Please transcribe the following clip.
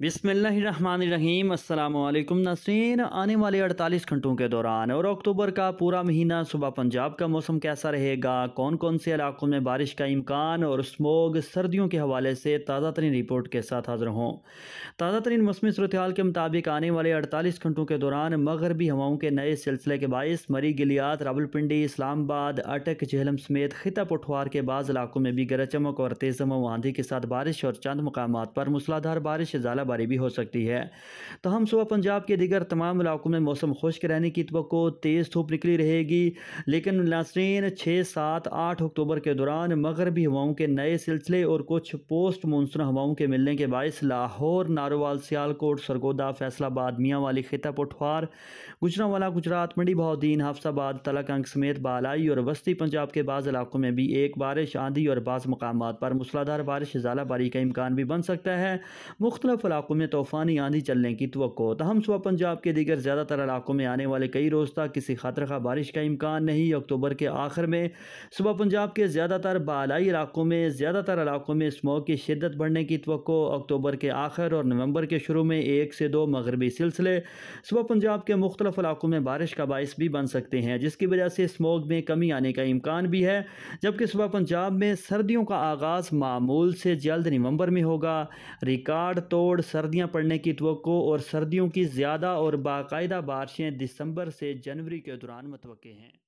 बिसमीम अल्लाम नासरीन आने वाले 48 घंटों के दौरान और अक्टूबर का पूरा महीना सुबह पंजाब का मौसम कैसा रहेगा कौन कौन से इलाकों में बारिश का इम्कान और स्मोग सर्दियों के हवाले से ताज़ा तरीन रिपोर्ट के साथ हाजिर हों ताज़ा तरीन मौसमी सूरत के मुताबिक आने वाले अड़तालीस घंटों के दौरान मगरबी हवाओं के नए सिलसिले के बायस मरी गलियात रावलपिंडी इस्लामाबाद अटक जहलम समेत खिता पठवार के बाद इलाकों में भी गरज चमक और तेज़ आंधी के साथ बारिश और चंद मकाम पर मूसलाधार बारिश ज़्यादा बारी भी हो सकती है तो हम सुबह पंजाब के दिगर तमाम इलाकों में मौसम खुश्क रहने की तो तेज़ धूप निकली रहेगी लेकिन नासन छः सात आठ अक्टूबर के दौरान मगरबी हवाओं के नए सिलसिले और कुछ पोस्ट मानसून हवाओं के मिलने के बायस लाहौर नारोवाल सियालकोट सरगोदा फैसलाबाद मियाँ वाली खिता पठवार गुजरावाला गुजरात मंडी बहाउद्दीन हाफसाबाद तलाकंक समेत बालाई और वस्ती पंजाब के बाद इलाकों में भी एक बारिश आंधी और बाज़ मकाम पर मूसलाधार बारिश बारी का इम्कान भी बन सकता है मुख्तलिफ इलाकों में तूफ़ानी आंधी चलने की तो तहम सुबह पंजाब के दीगर ज़्यादातर इलाकों में आने वाले कई रोज़ तक किसी खतर खा बारिश का इम्कान नहीं अक्टूबर के आखिर में सुबह पंजाब के ज़्यादातर बालाई इलाकों में ज़्यादातर इलाकों में स्मोक की शिदत बढ़ने की तो अक्टूबर के आखिर और नवंबर के शुरू में एक से दो मगरबी सिलसिले सुबह पंजाब के मुख्तलिफ इलाकों में बारिश का बायस भी बन सकते हैं जिसकी वजह से स्मोक में कमी आने का इम्कान भी है जबकि सुबह पंजाब में सर्दियों का आगाज़ मामूल से जल्द नवंबर में होगा रिकॉर्ड तोड़ सर्दियां पड़ने की तो और सर्दियों की ज़्यादा और बाकायदा बारिशें दिसंबर से जनवरी के दौरान मतवे हैं